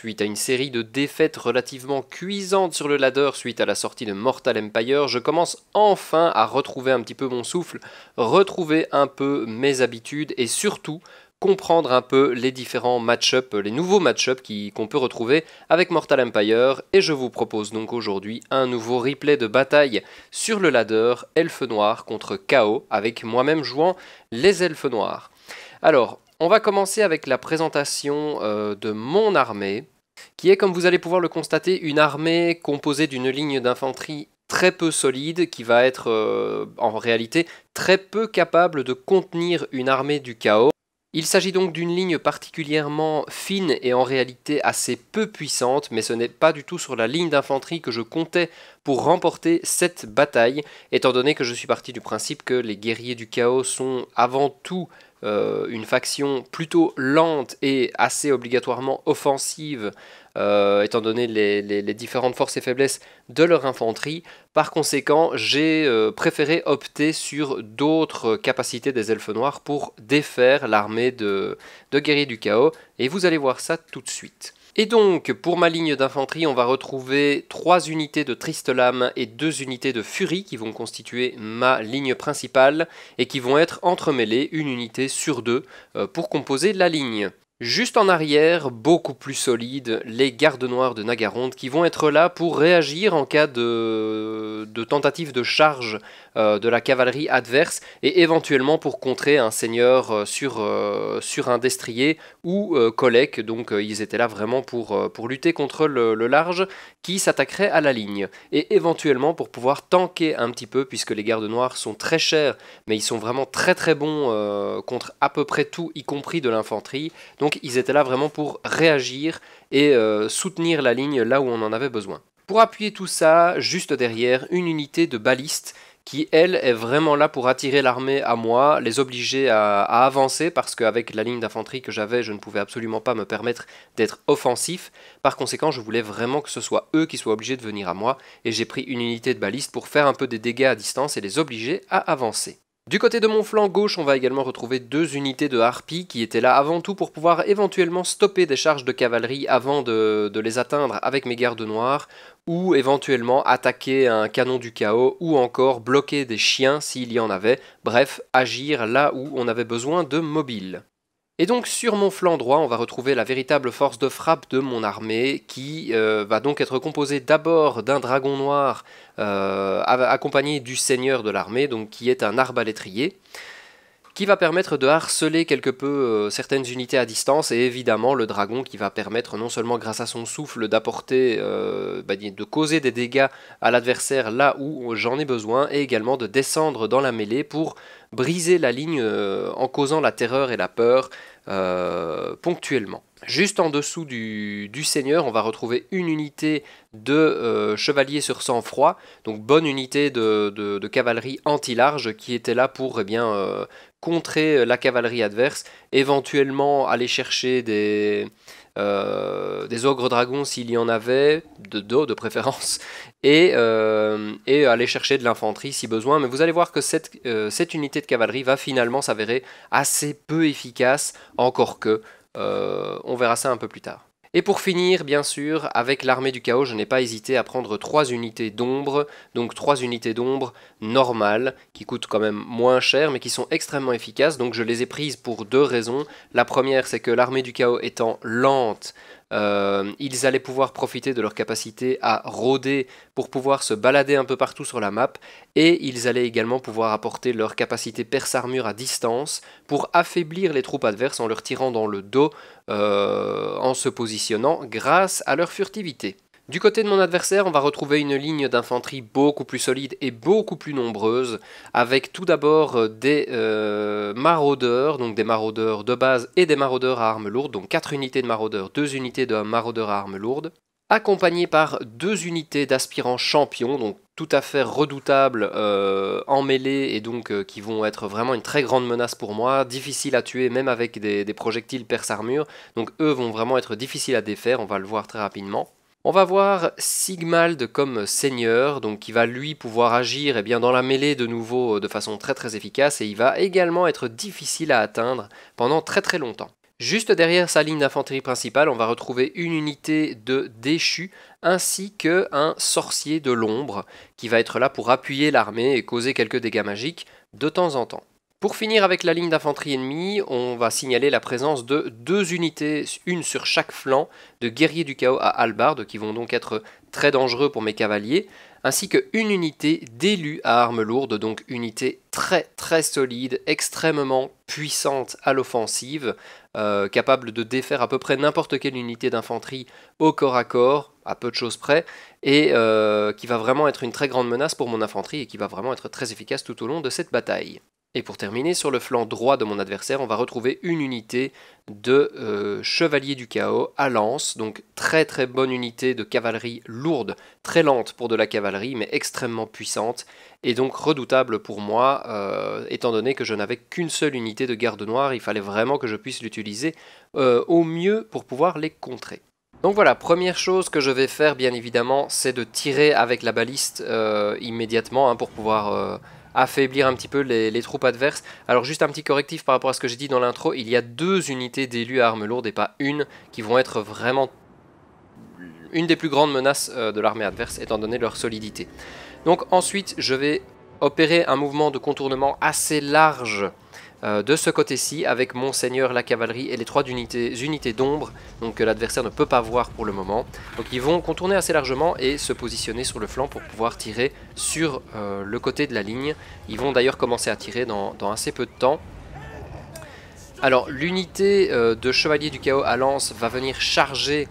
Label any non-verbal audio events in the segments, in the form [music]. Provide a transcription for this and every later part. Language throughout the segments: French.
Suite à une série de défaites relativement cuisantes sur le ladder suite à la sortie de Mortal Empire, je commence enfin à retrouver un petit peu mon souffle, retrouver un peu mes habitudes et surtout comprendre un peu les différents match-up, les nouveaux match-up qu'on peut retrouver avec Mortal Empire. Et je vous propose donc aujourd'hui un nouveau replay de bataille sur le ladder Elfe Noir contre Chaos, avec moi-même jouant les Elfes Noirs. Alors, on va commencer avec la présentation euh, de mon armée, qui est, comme vous allez pouvoir le constater, une armée composée d'une ligne d'infanterie très peu solide, qui va être euh, en réalité très peu capable de contenir une armée du chaos. Il s'agit donc d'une ligne particulièrement fine et en réalité assez peu puissante, mais ce n'est pas du tout sur la ligne d'infanterie que je comptais pour remporter cette bataille, étant donné que je suis parti du principe que les guerriers du chaos sont avant tout euh, une faction plutôt lente et assez obligatoirement offensive, euh, étant donné les, différentes forces et faiblesses de leur infanterie. Par conséquent, j'ai euh, préféré opter sur d'autres capacités des elfes noirs pour défaire l'armée de guerriers du chaos, et vous allez voir ça tout de suite. Et donc, pour ma ligne d'infanterie, on va retrouver 3 unités de Triste et 2 unités de Furie qui vont constituer ma ligne principale et qui vont être entremêlées, une unité sur deux, euh, pour composer la ligne. Juste en arrière, beaucoup plus solide, les gardes noirs de Nagaronde qui vont être là pour réagir en cas de, tentative de charge euh, de la cavalerie adverse et éventuellement pour contrer un seigneur euh, sur, euh, sur un destrier ou collègue. Donc ils étaient là vraiment pour, pour lutter contre le, large qui s'attaquerait à la ligne et éventuellement pour pouvoir tanker un petit peu puisque les gardes noirs sont très chers mais ils sont vraiment très très bons contre à peu près tout y compris de l'infanterie. Donc donc ils étaient là vraiment pour réagir et euh, soutenir la ligne là où on en avait besoin. Pour appuyer tout ça, juste derrière, une unité de baliste qui, elle, est vraiment là pour attirer l'armée à moi, les obliger à, à avancer, parce qu'avec la ligne d'infanterie que j'avais, je ne pouvais absolument pas me permettre d'être offensif. Par conséquent, je voulais vraiment que ce soit eux qui soient obligés de venir à moi, et j'ai pris une unité de baliste pour faire un peu des dégâts à distance et les obliger à avancer. Du côté de mon flanc gauche, on va également retrouver deux unités de harpies qui étaient là avant tout pour pouvoir éventuellement stopper des charges de cavalerie avant de, les atteindre avec mes gardes noirs, ou éventuellement attaquer un canon du chaos, ou encore bloquer des chiens s'il y en avait, bref, agir là où on avait besoin de mobiles. Et donc sur mon flanc droit, on va retrouver la véritable force de frappe de mon armée, qui euh, va donc être composée d'abord d'un dragon noir euh, accompagné du seigneur de l'armée, donc qui est un arbalétrier qui va permettre de harceler quelque peu euh, certaines unités à distance, et évidemment le dragon qui va permettre non seulement grâce à son souffle d'apporter, euh, bah, de causer des dégâts à l'adversaire là où j'en ai besoin, et également de descendre dans la mêlée pour briser la ligne euh, en causant la terreur et la peur, euh, ponctuellement. Juste en dessous du, seigneur, on va retrouver une unité de euh, chevaliers sur sang-froid, donc bonne unité de, cavalerie anti-large qui était là pour eh bien, euh, contrer la cavalerie adverse, éventuellement aller chercher des, euh, des ogres dragons s'il y en avait, de dos de préférence, [laughs] et, euh, et aller chercher de l'infanterie si besoin. Mais vous allez voir que cette, euh, cette unité de cavalerie va finalement s'avérer assez peu efficace, encore que on verra ça un peu plus tard. Et pour finir, bien sûr, avec l'armée du chaos, je n'ai pas hésité à prendre 3 unités d'ombre, donc 3 unités d'ombre normales, qui coûtent quand même moins cher, mais qui sont extrêmement efficaces, donc je les ai prises pour deux raisons. La première, c'est que l'armée du chaos étant lente, euh, ils allaient pouvoir profiter de leur capacité à rôder pour pouvoir se balader un peu partout sur la map et ils allaient également pouvoir apporter leur capacité perce-armure à distance pour affaiblir les troupes adverses en leur tirant dans le dos euh, en se positionnant grâce à leur furtivité. Du côté de mon adversaire, on va retrouver une ligne d'infanterie beaucoup plus solide et beaucoup plus nombreuse, avec tout d'abord euh, des euh, maraudeurs, donc des maraudeurs de base et des maraudeurs à armes lourdes, donc 4 unités de maraudeurs, 2 unités de maraudeurs à armes lourdes, accompagnées par 2 unités d'aspirants champions, donc tout à fait redoutables euh, en mêlée et donc qui vont être vraiment une très grande menace pour moi, difficile à tuer même avec des, projectiles perce-armure, donc eux vont vraiment être difficiles à défaire, on va le voir très rapidement. On va voir Sigmald comme seigneur, donc qui va lui pouvoir agir et eh bien, dans la mêlée de nouveau euh, de façon très très efficace et il va également être difficile à atteindre pendant très très longtemps. Juste derrière sa ligne d'infanterie principale, on va retrouver une unité de déchus ainsi que un sorcier de l'ombre qui va être là pour appuyer l'armée et causer quelques dégâts magiques de temps en temps. Pour finir avec la ligne d'infanterie ennemie, on va signaler la présence de deux unités, une sur chaque flanc, de guerriers du chaos à halbarde, qui vont donc être très dangereux pour mes cavaliers, ainsi qu'une unité d'élus à armes lourdes, donc unité très très solide, extrêmement puissante à l'offensive, euh, capable de défaire à peu près n'importe quelle unité d'infanterie au corps à corps, à peu de choses près, et euh, qui va vraiment être une très grande menace pour mon infanterie et qui va vraiment être très efficace tout au long de cette bataille. Et pour terminer, sur le flanc droit de mon adversaire, on va retrouver une unité de euh, chevalier du chaos à lance. Donc très très bonne unité de cavalerie lourde, très lente pour de la cavalerie, mais extrêmement puissante. Et donc redoutable pour moi, euh, étant donné que je n'avais qu'une seule unité de garde noire, il fallait vraiment que je puisse l'utiliser euh, au mieux pour pouvoir les contrer. Donc voilà, première chose que je vais faire bien évidemment, c'est de tirer avec la baliste immédiatement hein, pour pouvoir affaiblir un petit peu les, troupes adverses. Alors juste un petit correctif par rapport à ce que j'ai dit dans l'intro, il y a deux unités d'élus à armes lourdes et pas une, qui vont être vraiment une des plus grandes menaces euh, de l'armée adverse étant donné leur solidité. Donc ensuite je vais opérer un mouvement de contournement assez large euh, de ce côté-ci avec Monseigneur, la cavalerie et les trois unités, d'ombre donc que euh, l'adversaire ne peut pas voir pour le moment. Donc ils vont contourner assez largement et se positionner sur le flanc pour pouvoir tirer sur euh, le côté de la ligne. Ils vont d'ailleurs commencer à tirer dans, assez peu de temps. Alors l'unité de Chevalier du Chaos à lance va venir charger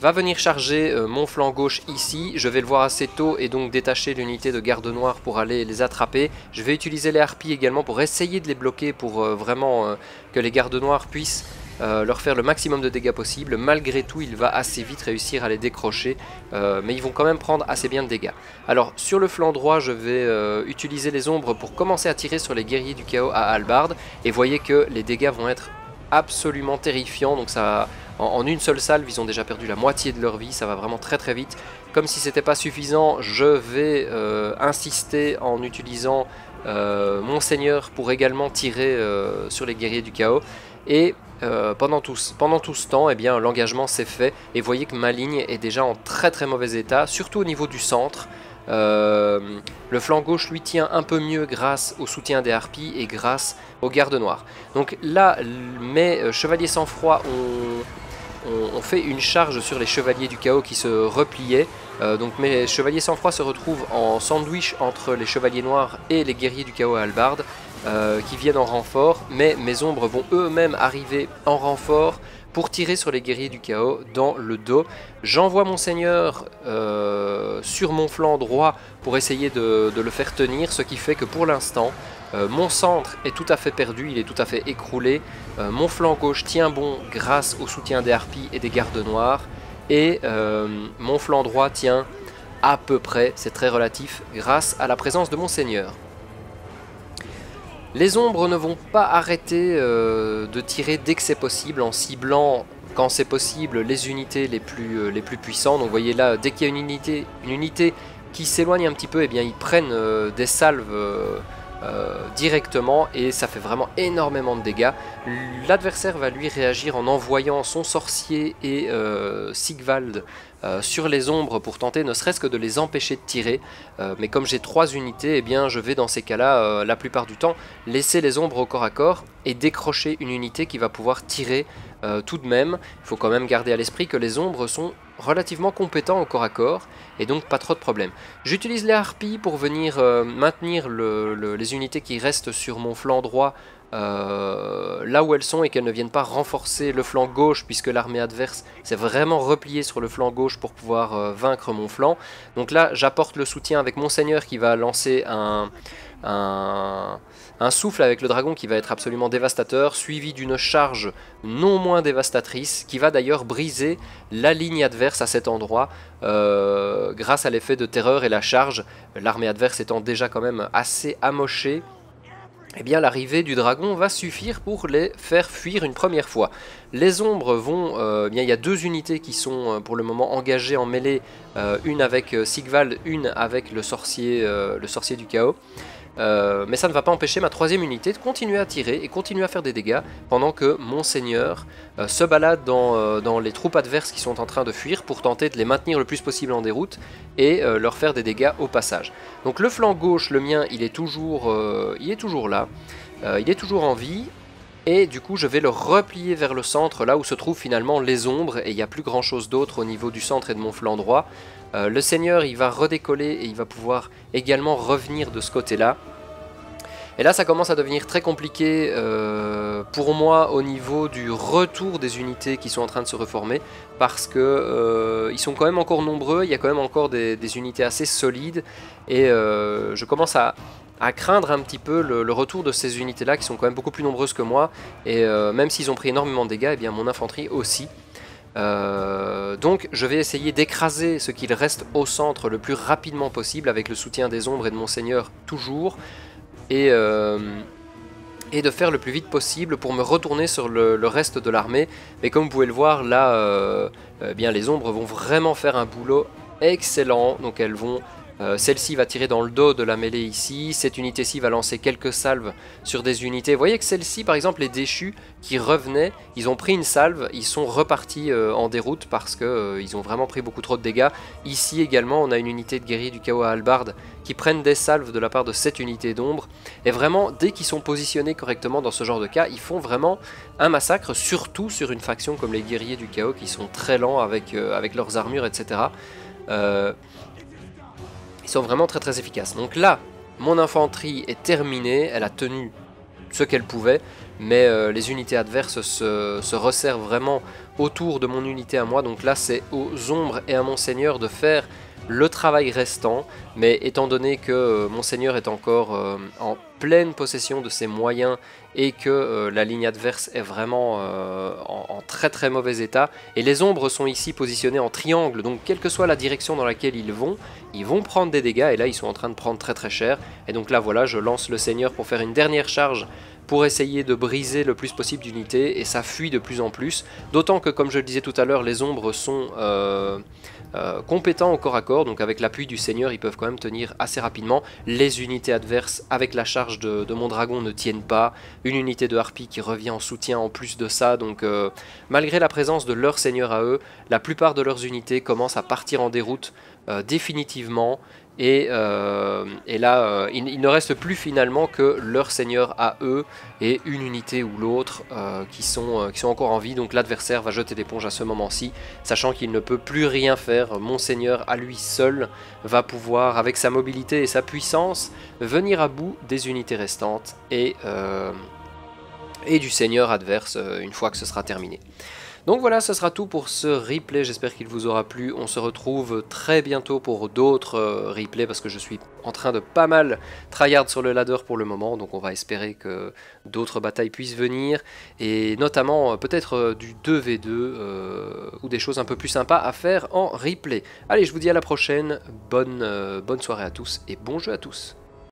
va venir charger euh, mon flanc gauche ici. Je vais le voir assez tôt et donc détacher l'unité de garde noire pour aller les attraper. Je vais utiliser les harpies également pour essayer de les bloquer pour euh, vraiment euh, que les gardes noirs puissent leur faire le maximum de dégâts possible. Malgré tout, il va assez vite réussir à les décrocher, mais ils vont quand même prendre assez bien de dégâts. Alors, sur le flanc droit, je vais utiliser les ombres pour commencer à tirer sur les guerriers du chaos à Albard. Et voyez que les dégâts vont être absolument terrifiants, donc ça en, une seule salve, ils ont déjà perdu la moitié de leur vie, ça va vraiment très très vite. Comme si c'était pas suffisant, je vais euh, insister en utilisant euh, mon seigneur pour également tirer euh, sur les guerriers du chaos. Et pendant, tout, ce temps, eh bien, l'engagement s'est fait. Et vous voyez que ma ligne est déjà en très très mauvais état, surtout au niveau du centre. le flanc gauche lui tient un peu mieux grâce au soutien des harpies et grâce aux gardes noirs. Donc là, mes chevaliers sans froid ont euh, on, fait une charge sur les chevaliers du chaos qui se repliaient. Euh, donc mes chevaliers sans froid se retrouvent en sandwich entre les chevaliers noirs et les guerriers du chaos à Albarde. Euh, qui viennent en renfort, mais mes ombres vont eux-mêmes arriver en renfort pour tirer sur les guerriers du chaos dans le dos. J'envoie mon seigneur sur mon flanc droit pour essayer de, le faire tenir, ce qui fait que pour l'instant, euh, mon centre est tout à fait perdu, il est tout à fait écroulé. Euh, mon flanc gauche tient bon grâce au soutien des harpies et des gardes noirs. Et euh, mon flanc droit tient à peu près, c'est très relatif, grâce à la présence de mon seigneur. Les ombres ne vont pas arrêter de tirer dès que c'est possible en ciblant quand c'est possible les unités les plus, les plus puissantes. Donc vous voyez là, dès qu'il y a une unité, une unité qui s'éloigne un petit peu, et eh bien ils prennent des salves euh, directement et ça fait vraiment énormément de dégâts. L'adversaire va lui réagir en envoyant son sorcier et euh, Sigvald euh, sur les ombres pour tenter ne serait-ce que de les empêcher de tirer. mais comme j'ai trois unités, eh bien, je vais dans ces cas-là, la plupart du temps, laisser les ombres au corps à corps et décrocher une unité qui va pouvoir tirer tout de même. Il faut quand même garder à l'esprit que les ombres sont relativement compétent au corps à corps et donc pas trop de problèmes. J'utilise les harpies pour venir euh, maintenir les unités qui restent sur mon flanc droit euh, là où elles sont et qu'elles ne viennent pas renforcer le flanc gauche puisque l'armée adverse s'est vraiment repliée sur le flanc gauche pour pouvoir euh, vaincre mon flanc. Donc là j'apporte le soutien avec mon seigneur qui va lancer un, un, souffle avec le dragon qui va être absolument dévastateur, suivi d'une charge non moins dévastatrice, qui va d'ailleurs briser la ligne adverse à cet endroit, euh, grâce à l'effet de terreur et la charge, l'armée adverse étant déjà quand même assez amochée, eh bien l'arrivée du dragon va suffire pour les faire fuir une première fois. Les ombres vont, euh, eh bien il y a deux unités qui sont euh, pour le moment engagées en mêlée, une avec Sigval, une avec le sorcier, le sorcier du chaos. Euh, mais ça ne va pas empêcher ma troisième unité de continuer à tirer et continuer à faire des dégâts pendant que mon seigneur euh, se balade euh, dans, les troupes adverses qui sont en train de fuir pour tenter de les maintenir le plus possible en déroute et leur faire des dégâts au passage. Donc le flanc gauche, le mien, il est toujours, il est toujours là, il est toujours en vie. Et du coup, je vais le replier vers le centre, là où se trouvent finalement les ombres, et il n'y a plus grand chose d'autre au niveau du centre et de mon flanc droit. Euh, le seigneur, il va redécoller et il va pouvoir également revenir de ce côté-là. Et là, ça commence à devenir très compliqué euh, pour moi au niveau du retour des unités qui sont en train de se reformer, parce qu'ils euh, sont quand même encore nombreux, il y a quand même encore des, unités assez solides, et je commence à, craindre un petit peu le, retour de ces unités-là qui sont quand même beaucoup plus nombreuses que moi, et même s'ils ont pris énormément de dégâts, et eh bien mon infanterie aussi. Euh, donc je vais essayer d'écraser ce qu'il reste au centre le plus rapidement possible avec le soutien des ombres et de mon toujours et, euh, et de faire le plus vite possible pour me retourner sur le, reste de l'armée mais comme vous pouvez le voir là euh, bien les ombres vont vraiment faire un boulot excellent donc elles vont euh, celle-ci va tirer dans le dos de la mêlée ici. Cette unité-ci va lancer quelques salves sur des unités. Vous voyez que celle-ci, par exemple, les déchus qui revenaient, ils ont pris une salve, ils sont repartis euh, en déroute parce qu'ils euh, ont vraiment pris beaucoup trop de dégâts. Ici également, on a une unité de guerriers du chaos à Albard qui prennent des salves de la part de cette unité d'ombre. Et vraiment, dès qu'ils sont positionnés correctement dans ce genre de cas, ils font vraiment un massacre, surtout sur une faction comme les guerriers du chaos qui sont très lents avec, avec leurs armures, etc sont vraiment très très efficaces. Donc là, mon infanterie est terminée, elle a tenu ce qu'elle pouvait, mais euh, les unités adverses se, se, resserrent vraiment autour de mon unité à moi, donc là c'est aux ombres et à mon seigneur de faire le travail restant, mais étant donné que euh, seigneur est encore euh, en pleine possession de ses moyens et que euh, la ligne adverse est vraiment en, très très mauvais état, et les ombres sont ici positionnées en triangle, donc quelle que soit la direction dans laquelle ils vont, ils vont prendre des dégâts, et là ils sont en train de prendre très très cher, et donc là voilà, je lance le Seigneur pour faire une dernière charge pour essayer de briser le plus possible d'unités et ça fuit de plus en plus. D'autant que comme je le disais tout à l'heure, les ombres sont euh, euh, compétents au corps à corps, donc avec l'appui du seigneur ils peuvent quand même tenir assez rapidement. Les unités adverses avec la charge de, mon dragon ne tiennent pas. Une unité de harpie qui revient en soutien en plus de ça, donc euh, malgré la présence de leur seigneur à eux, la plupart de leurs unités commencent à partir en déroute définitivement euh, et, là, euh, il, ne reste plus finalement que leur seigneur à eux et une unité ou l'autre euh, qui, sont, encore en vie. Donc l'adversaire va jeter l'éponge à ce moment-ci, sachant qu'il ne peut plus rien faire. Mon seigneur à lui seul va pouvoir, avec sa mobilité et sa puissance, venir à bout des unités restantes et du seigneur adverse une fois que ce sera terminé. Donc voilà, ce sera tout pour ce replay. J'espère qu'il vous aura plu. On se retrouve très bientôt pour d'autres euh, replays parce que je suis en train de pas mal tryhard sur le ladder pour le moment. Donc on va espérer que d'autres batailles puissent venir. Et notamment euh, peut-être euh, du 2v2 ou des choses un peu plus sympas à faire en replay. Allez, je vous dis à la prochaine. Bonne, bonne soirée à tous et bon jeu à tous.